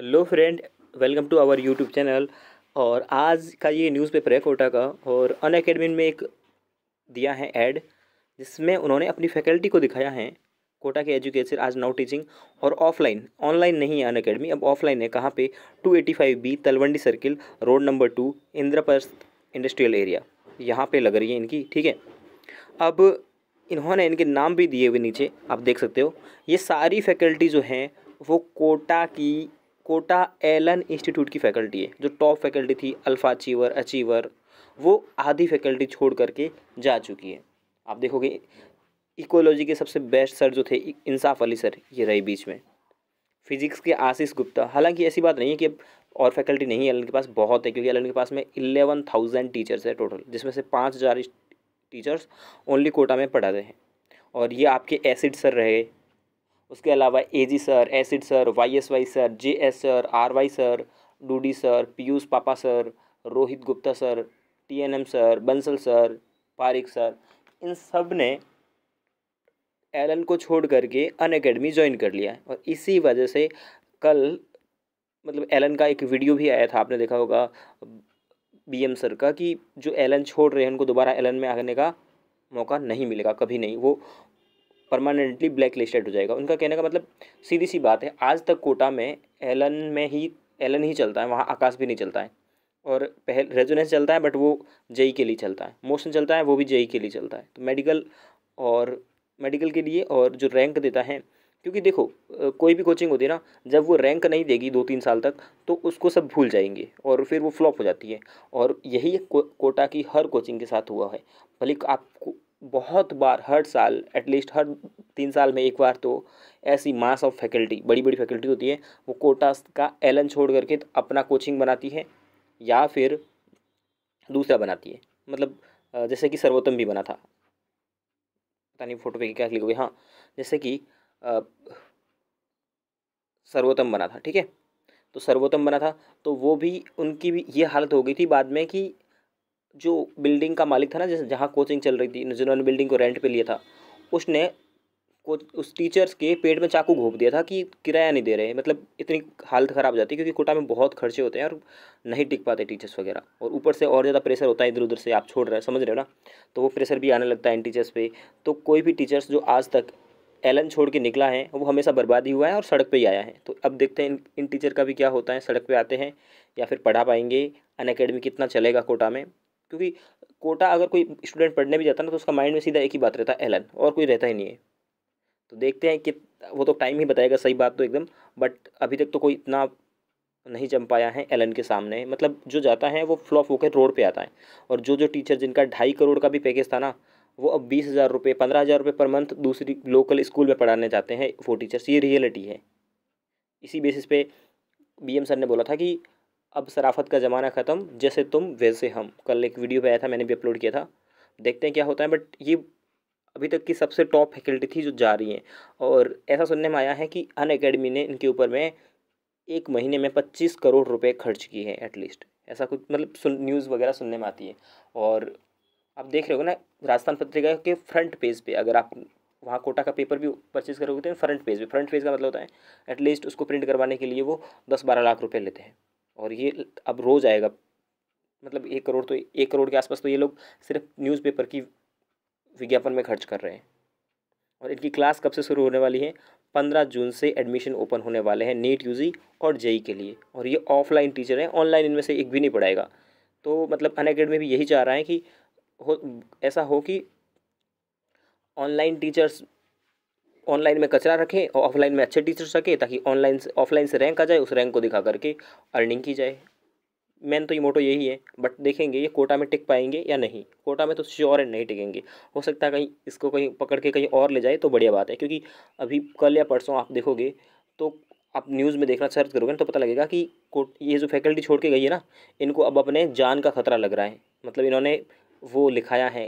hello friend welcome to our YouTube channel और आज का ये न्यूज़पेपर है कोटा का और अन अकेडमी में एक दिया है ऐड जिसमें उन्होंने अपनी फैकल्टी को दिखाया है कोटा के एजुकेशन आज नाउ टीचिंग और ऑफलाइन ऑनलाइन नहीं है अन अकेडमी अब ऑफलाइन है कहाँ पे 285 B Talwandi circle road number two Indraprastha industrial area यहाँ पर लग रही है इनकी ठीक है अब इन्होंने इनके नाम भी दिए हुए नीचे आप देख सकते हो ये सारी फैकल्टी जो हैं वो कोटा की कोटा एलन इंस्टीट्यूट की फैकल्टी है जो टॉप फैकल्टी थी अल्फ़ा अचीवर अचीवर वो आधी फैकल्टी छोड़ करके जा चुकी है आप देखोगे इकोलॉजी के सबसे बेस्ट सर जो थे इंसाफ अली सर ये रहे बीच में फिजिक्स के आशीष गुप्ता हालांकि ऐसी बात नहीं है कि और फैकल्टी नहीं है एलन के पास बहुत है क्योंकि एलन के पास में इलेवन थाउजेंड टीचर्स है टोटल जिसमें से पाँच हज़ार टीचर्स ओनली कोटा में पढ़ा रहे हैं और ये आपके एसिड सर रहे उसके अलावा ए जी सर एसिड sir Y S Y sir J S sir R Y sir Dudi sir Piyush पापा sir Rohit Gupta sir T N M sir Bansal sir Pareek sir इन सब ने एलन को छोड़ करके अन अकेडमी ज्वाइन कर लिया है और इसी वजह से कल मतलब एलन का एक वीडियो भी आया था आपने देखा होगा बी एम सर का कि जो एलन छोड़ रहे हैं उनको दोबारा एलन में आने का मौका नहीं मिलेगा कभी नहीं वो परमानेंटली ब्लैक लिस्टेड हो जाएगा उनका कहने का मतलब सीधी सी बात है आज तक कोटा में एलन में ही एलन ही चलता है वहाँ आकाश भी नहीं चलता है और पहल रेजोनेंस चलता है बट वो जेई के लिए चलता है मोशन चलता है वो भी जेई के लिए चलता है तो मेडिकल और मेडिकल के लिए और जो रैंक देता है क्योंकि देखो कोई भी कोचिंग होती है ना जब वो रैंक नहीं देगी दो तीन साल तक तो उसको सब भूल जाएंगे और फिर वो फ्लॉप हो जाती है और यही को, कोटा की हर कोचिंग के साथ हुआ है भले आप बहुत बार हर साल एटलीस्ट हर तीन साल में एक बार तो ऐसी मास ऑफ फैकल्टी बड़ी बड़ी फैकल्टी होती है वो कोटा का एलन छोड़ करके तो अपना कोचिंग बनाती है या फिर दूसरा बनाती है मतलब जैसे कि सर्वोत्तम भी बना था पता नहीं फोटो पे क्या क्लिक हो गया हाँ जैसे कि सर्वोत्तम बना था ठीक है तो सर्वोत्तम बना था तो वो भी उनकी भी ये हालत हो गई थी बाद में कि जो बिल्डिंग का मालिक था ना जैसे जहाँ कोचिंग चल रही थी जिन्होंने बिल्डिंग को रेंट पे लिया था उसने को उस टीचर्स के पेट में चाकू घोप दिया था कि किराया नहीं दे रहे मतलब इतनी हालत ख़राब हो जाती है क्योंकि कोटा में बहुत खर्चे होते हैं और नहीं टिक पाते टीचर्स वगैरह और ऊपर से और ज़्यादा प्रेशर होता है इधर उधर से आप छोड़ रहे हैं समझ रहे हो ना तो वो प्रेशर भी आने लगता है इन टीचर्स पर तो कोई भी टीचर्स जो आज तक एलन छोड़ के निकला है वो हमेशा बर्बाद ही हुआ है और सड़क पे ही आया है तो अब देखते हैं इन इन टीचर का भी क्या होता है सड़क पे आते हैं या फिर पढ़ा पाएंगे अन कितना चलेगा कोटा में क्योंकि कोटा अगर कोई स्टूडेंट पढ़ने भी जाता ना तो उसका माइंड में सीधा एक ही बात रहता है एलन और कोई रहता ही नहीं है तो देखते हैं कि वो तो टाइम ही बताएगा सही बात तो एकदम बट अभी तक तो कोई इतना नहीं जम पाया है एलन के सामने मतलब जो जाता है वो फ्लॉप होकर रोड पे आता है और जो जो टीचर जिनका ढाई करोड़ का भी पैकेज था ना वो अब बीस हज़ार रुपये पंद्रह हज़ार रुपये पर मंथ दूसरी लोकल स्कूल में पढ़ाने जाते हैं वो टीचर्स ये रियलिटी है इसी बेसिस पे बीएम सर ने बोला था कि अब सराफत का ज़माना ख़त्म जैसे तुम वैसे हम कल एक वीडियो पे आया था मैंने भी अपलोड किया था देखते हैं क्या होता है बट ये अभी तक की सबसे टॉप फैकल्टी थी जो जा रही हैं और ऐसा सुनने में आया है कि अन अकेडमी ने इनके ऊपर में एक महीने में पच्चीस करोड़ रुपये खर्च किए हैं एटलीस्ट ऐसा कुछ मतलब सुन न्यूज़ वगैरह सुनने में आती है और आप देख रहे हो ना राजस्थान पत्रिका के फ्रंट पेज पे अगर आप वहाँ कोटा का पेपर भी परचेज़ करोगे तो फ्रंट पेज पे फ्रंट पेज का मतलब होता है एटलीस्ट उसको प्रिंट करवाने के लिए वो दस बारह लाख रुपये लेते हैं और ये अब रोज़ आएगा मतलब एक करोड़ तो एक करोड़ के आसपास तो ये लोग सिर्फ न्यूज़पेपर की विज्ञापन में खर्च कर रहे हैं और इनकी क्लास कब से शुरू होने वाली है पंद्रह जून से एडमिशन ओपन होने वाले हैं नीट यूजी और जेई के लिए और ये ऑफलाइन टीचर हैं ऑनलाइन इनमें से एक भी नहीं पढ़ाएगा तो मतलब अनएकेडमी भी यही चाह रहा है कि हो ऐसा हो कि ऑनलाइन टीचर्स ऑनलाइन में कचरा रखें और ऑफलाइन में अच्छे टीचर्स रखें ताकि ऑनलाइन से ऑफलाइन से रैंक आ जाए उस रैंक को दिखा करके अर्निंग की जाए मेन तो ये मोटो यही है बट देखेंगे ये कोटा में टिक पाएंगे या नहीं कोटा में तो श्योर नहीं टिकेंगे हो सकता है कहीं इसको कहीं पकड़ के कहीं और ले जाए तो बढ़िया बात है क्योंकि अभी कल या परसों आप देखोगे तो आप न्यूज़ में देखना सर्च करोगे ना तो पता लगेगा कि ये जो फैकल्टी छोड़ के गई है ना इनको अब अपने जान का खतरा लग रहा है मतलब इन्होंने वो लिखाया है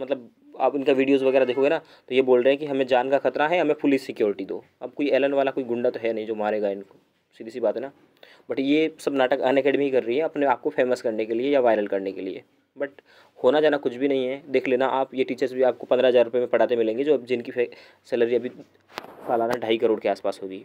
मतलब आप इनका वीडियोस वगैरह देखोगे ना तो ये बोल रहे हैं कि हमें जान का खतरा है हमें पुलिस सिक्योरिटी दो अब कोई एलन वाला कोई गुंडा तो है नहीं जो मारेगा इनको सीधी सी बात है ना बट ये सब नाटक अन अकेडमी कर रही है अपने आप को फेमस करने के लिए या वायरल करने के लिए बट होना जाना कुछ भी नहीं है देख लेना आप ये टीचर्स भी आपको पंद्रह हज़ार रुपये में पढ़ाते मिलेंगे जो अब जिनकी सैलरी अभी सालाना ढाई करोड़ के आसपास होगी